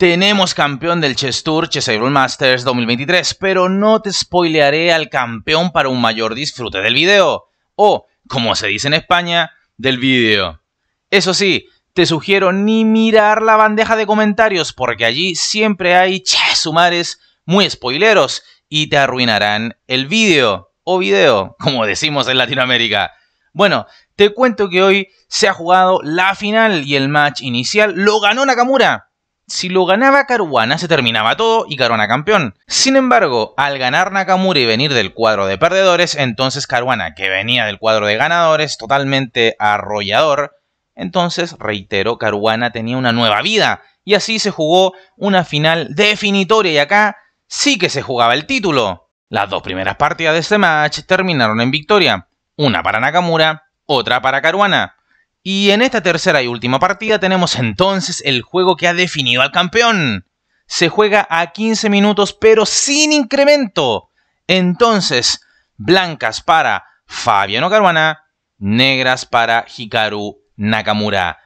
Tenemos campeón del Chess Tour Chess Masters 2023, pero no te spoilearé al campeón para un mayor disfrute del video, o, como se dice en España, del vídeo. Eso sí, te sugiero ni mirar la bandeja de comentarios, porque allí siempre hay Sumares muy spoileros y te arruinarán el vídeo, o video, como decimos en Latinoamérica. Bueno, te cuento que hoy se ha jugado la final y el match inicial lo ganó Nakamura si lo ganaba Caruana, se terminaba todo y Caruana campeón. Sin embargo, al ganar Nakamura y venir del cuadro de perdedores, entonces Caruana, que venía del cuadro de ganadores, totalmente arrollador, entonces, reitero, Caruana tenía una nueva vida. Y así se jugó una final definitoria y acá sí que se jugaba el título. Las dos primeras partidas de este match terminaron en victoria. Una para Nakamura, otra para Caruana. Y en esta tercera y última partida tenemos entonces el juego que ha definido al campeón. Se juega a 15 minutos pero sin incremento. Entonces, blancas para Fabiano Caruana, negras para Hikaru Nakamura.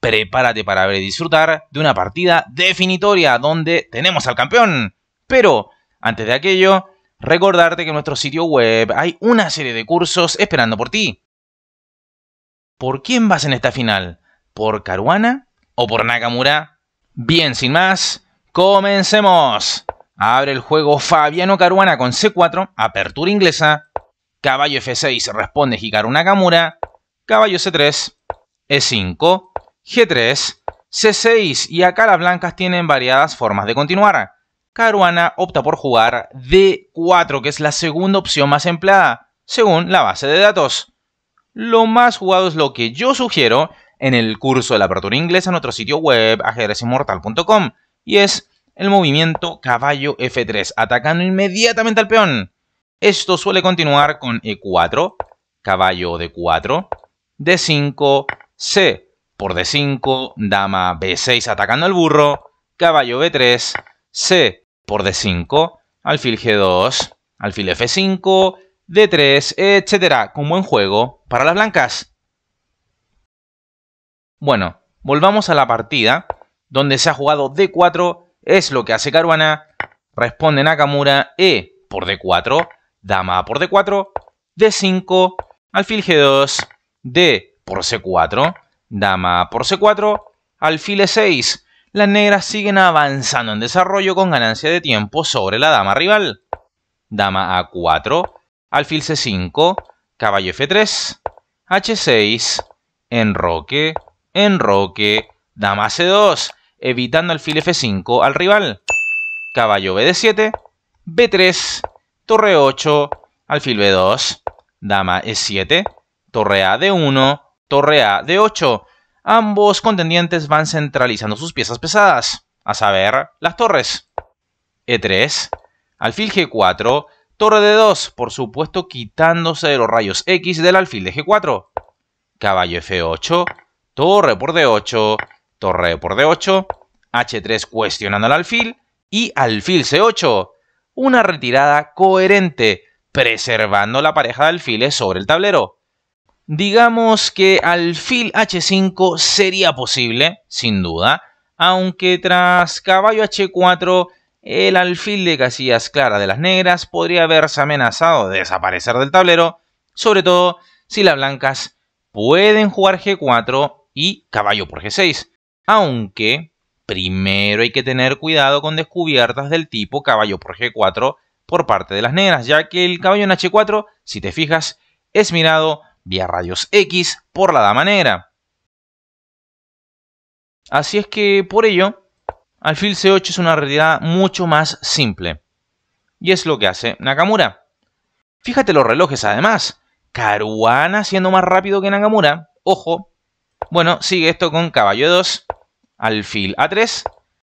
Prepárate para ver disfrutar de una partida definitoria donde tenemos al campeón. Pero, antes de aquello, recordarte que en nuestro sitio web hay una serie de cursos esperando por ti. ¿Por quién vas en esta final? ¿Por Caruana o por Nakamura? Bien, sin más, comencemos. Abre el juego Fabiano Caruana con C4, apertura inglesa. Caballo F6 responde Hikaru Nakamura. Caballo C3, E5, G3, C6 y acá las blancas tienen variadas formas de continuar. Caruana opta por jugar D4, que es la segunda opción más empleada, según la base de datos lo más jugado es lo que yo sugiero en el curso de la apertura inglesa en nuestro sitio web ajedrezimortal.com y es el movimiento caballo F3, atacando inmediatamente al peón. Esto suele continuar con E4, caballo D4, D5, C por D5, dama B6 atacando al burro, caballo B3, C por D5, alfil G2, alfil F5, d 3, etcétera, con buen juego para las blancas. Bueno, volvamos a la partida, donde se ha jugado D4, es lo que hace Caruana, responde Nakamura, E por D4, dama por D4, D5, alfil G2, D por C4, dama por C4, alfil E6. Las negras siguen avanzando en desarrollo con ganancia de tiempo sobre la dama rival. Dama A4, alfil c5, caballo f3, h6, enroque, enroque, dama c2, evitando alfil f5 al rival, caballo bd7, b3, torre 8, alfil b2, dama e7, torre a d1, torre a de 8 Ambos contendientes van centralizando sus piezas pesadas, a saber, las torres. e3, alfil g4, Torre de 2, por supuesto quitándose de los rayos X del alfil de G4. Caballo F8, torre por D8, torre por D8, H3 cuestionando el alfil y alfil C8. Una retirada coherente, preservando la pareja de alfiles sobre el tablero. Digamos que alfil H5 sería posible, sin duda, aunque tras caballo H4 el alfil de casillas clara de las negras podría haberse amenazado de desaparecer del tablero, sobre todo si las blancas pueden jugar G4 y caballo por G6, aunque primero hay que tener cuidado con descubiertas del tipo caballo por G4 por parte de las negras, ya que el caballo en H4, si te fijas, es mirado vía rayos X por la dama negra. Así es que por ello, alfil C8 es una realidad mucho más simple. Y es lo que hace Nakamura. Fíjate los relojes además. Caruana siendo más rápido que Nakamura. Ojo. Bueno, sigue esto con caballo 2, alfil A3,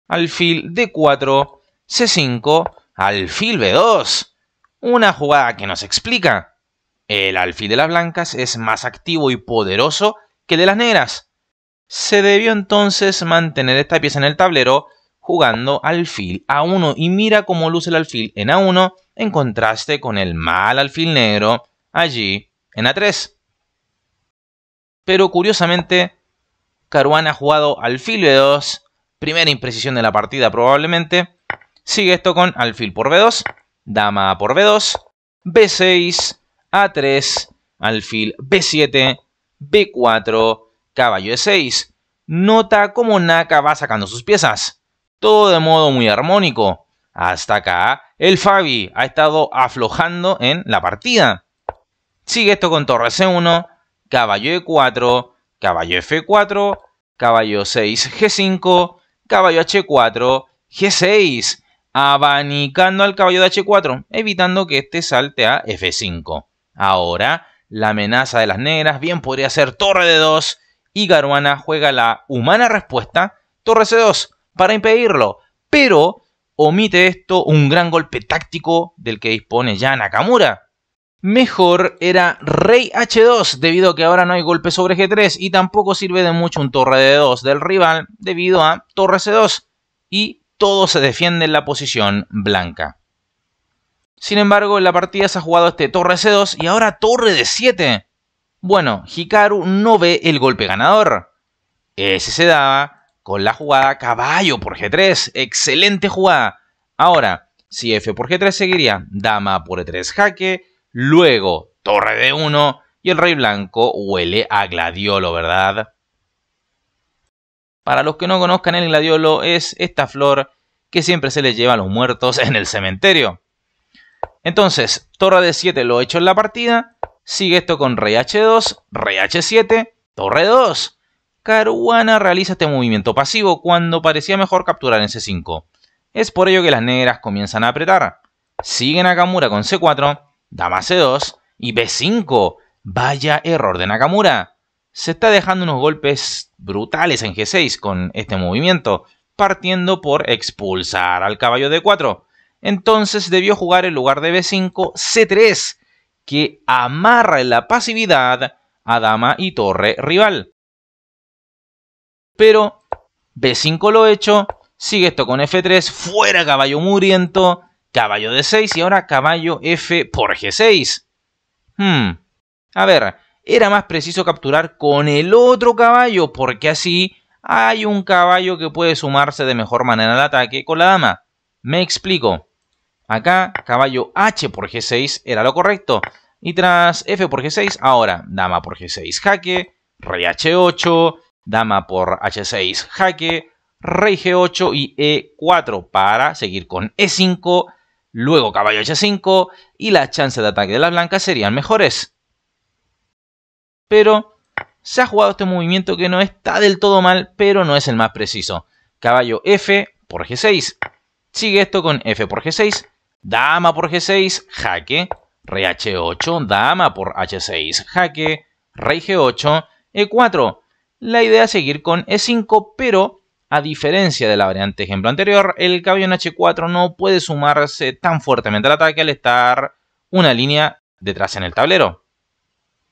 alfil D4, C5, alfil B2. Una jugada que nos explica. El alfil de las blancas es más activo y poderoso que el de las negras. Se debió entonces mantener esta pieza en el tablero jugando alfil A1 y mira cómo luce el alfil en A1 en contraste con el mal alfil negro allí en A3. Pero curiosamente, Caruana ha jugado alfil B2, primera imprecisión de la partida probablemente. Sigue esto con alfil por B2, dama por B2, B6, A3, alfil B7, B4, caballo E6. Nota cómo Naka va sacando sus piezas todo de modo muy armónico. Hasta acá, el Fabi ha estado aflojando en la partida. Sigue esto con torre C1, caballo E4, caballo F4, caballo 6 G5, caballo H4, G6, abanicando al caballo de H4, evitando que este salte a F5. Ahora, la amenaza de las negras bien podría ser torre D2 y Garuana juega la humana respuesta, torre C2, para impedirlo, pero omite esto un gran golpe táctico del que dispone ya Nakamura. Mejor era rey h2 debido a que ahora no hay golpe sobre g3 y tampoco sirve de mucho un torre de 2 del rival debido a torre c2 y todo se defiende en la posición blanca. Sin embargo, en la partida se ha jugado este torre c2 y ahora torre de 7. Bueno, Hikaru no ve el golpe ganador. Ese se daba con la jugada caballo por G3. Excelente jugada. Ahora, si F por G3 seguiría dama por E3 jaque, luego torre d 1 y el rey blanco huele a gladiolo, ¿verdad? Para los que no conozcan el gladiolo es esta flor que siempre se le lleva a los muertos en el cementerio. Entonces, torre d 7 lo he hecho en la partida, sigue esto con rey h2, rey h7, torre 2, Caruana realiza este movimiento pasivo cuando parecía mejor capturar en C5. Es por ello que las negras comienzan a apretar. Sigue Nakamura con C4, dama C2 y B5. Vaya error de Nakamura. Se está dejando unos golpes brutales en G6 con este movimiento, partiendo por expulsar al caballo D4. Entonces debió jugar en lugar de B5 C3, que amarra la pasividad a dama y torre rival. Pero B5 lo he hecho, sigue esto con F3, fuera caballo muriento, caballo D6 y ahora caballo F por G6. Hmm. A ver, era más preciso capturar con el otro caballo porque así hay un caballo que puede sumarse de mejor manera al ataque con la dama. Me explico. Acá caballo H por G6 era lo correcto. Y tras F por G6, ahora dama por G6 jaque, rey H8, dama por h6 jaque, rey g8 y e4 para seguir con e5, luego caballo h5 y las chances de ataque de las blancas serían mejores. Pero se ha jugado este movimiento que no está del todo mal, pero no es el más preciso. Caballo f por g6, sigue esto con f por g6, dama por g6, jaque, rey h8, dama por h6, jaque, rey g8, e4, la idea es seguir con E5, pero a diferencia de la variante ejemplo anterior, el caballo en H4 no puede sumarse tan fuertemente al ataque al estar una línea detrás en el tablero.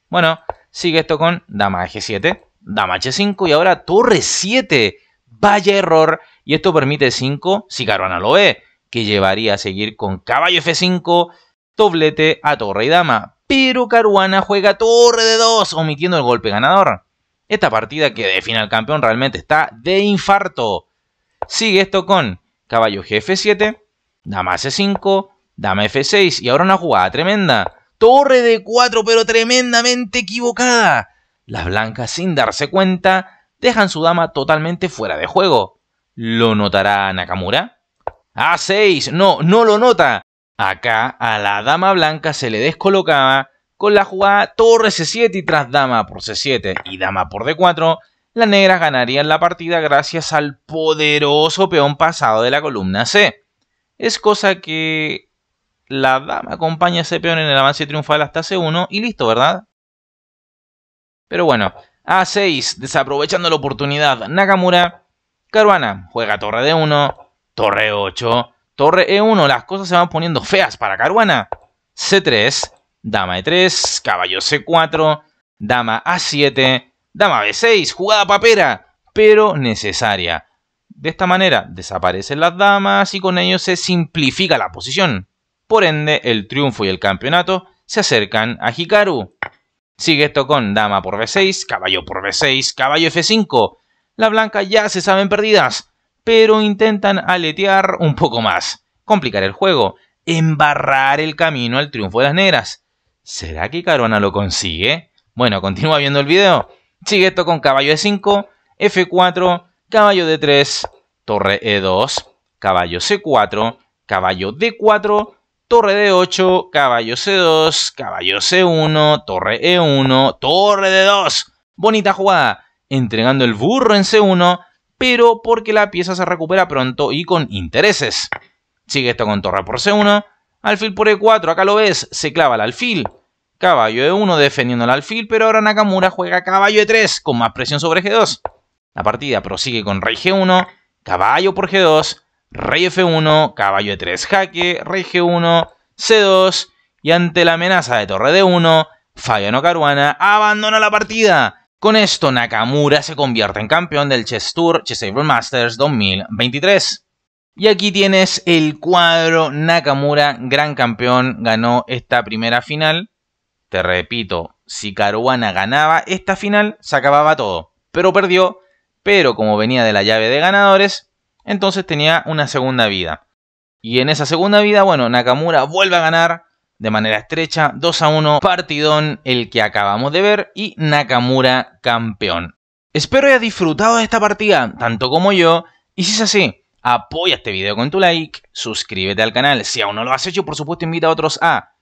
Bueno, sigue esto con dama G7, dama H5 y ahora torre 7. Vaya error. Y esto permite 5 e si Caruana lo ve, que llevaría a seguir con caballo F5, doblete a torre y dama. Pero Caruana juega torre de 2, omitiendo el golpe ganador. Esta partida que define al campeón realmente está de infarto. Sigue esto con caballo gf7, dama c5, dama f6 y ahora una jugada tremenda. Torre de 4 pero tremendamente equivocada. Las blancas sin darse cuenta dejan su dama totalmente fuera de juego. ¿Lo notará Nakamura? A6, no, no lo nota. Acá a la dama blanca se le descolocaba con la jugada torre c7 y tras dama por c7 y dama por d4, las negras ganarían la partida gracias al poderoso peón pasado de la columna C. Es cosa que la dama acompaña a ese peón en el avance triunfal hasta c1 y listo, ¿verdad? Pero bueno, a6, desaprovechando la oportunidad, Nakamura, Caruana juega torre d1, torre 8, torre e1, las cosas se van poniendo feas para Caruana, c3, dama e3, caballo c4, dama a7, dama b6, jugada papera, pero necesaria. De esta manera desaparecen las damas y con ello se simplifica la posición. Por ende, el triunfo y el campeonato se acercan a Hikaru. Sigue esto con dama por b6, caballo por b6, caballo f5. La blanca ya se saben perdidas, pero intentan aletear un poco más, complicar el juego, embarrar el camino al triunfo de las negras. ¿Será que Carona lo consigue? Bueno, continúa viendo el video. Sigue esto con caballo E5, F4, caballo D3, torre E2, caballo C4, caballo D4, torre D8, caballo C2, caballo C1, torre E1, torre D2. Bonita jugada, entregando el burro en C1, pero porque la pieza se recupera pronto y con intereses. Sigue esto con torre por C1, alfil por E4, acá lo ves, se clava el alfil Caballo de 1 defendiendo el alfil, pero ahora Nakamura juega caballo de 3 con más presión sobre G2. La partida prosigue con rey G1, caballo por G2, rey F1, caballo de 3 jaque, rey G1, C2 y ante la amenaza de torre de 1 Fabiano Caruana abandona la partida. Con esto Nakamura se convierte en campeón del Chess Tour Chessable Masters 2023. Y aquí tienes el cuadro Nakamura, gran campeón, ganó esta primera final te repito, si Caruana ganaba esta final, se acababa todo. Pero perdió, pero como venía de la llave de ganadores, entonces tenía una segunda vida. Y en esa segunda vida, bueno, Nakamura vuelve a ganar de manera estrecha, 2 a 1, partidón el que acabamos de ver y Nakamura campeón. Espero hayas disfrutado de esta partida, tanto como yo, y si es así, apoya este video con tu like, suscríbete al canal si aún no lo has hecho, por supuesto invita a otros a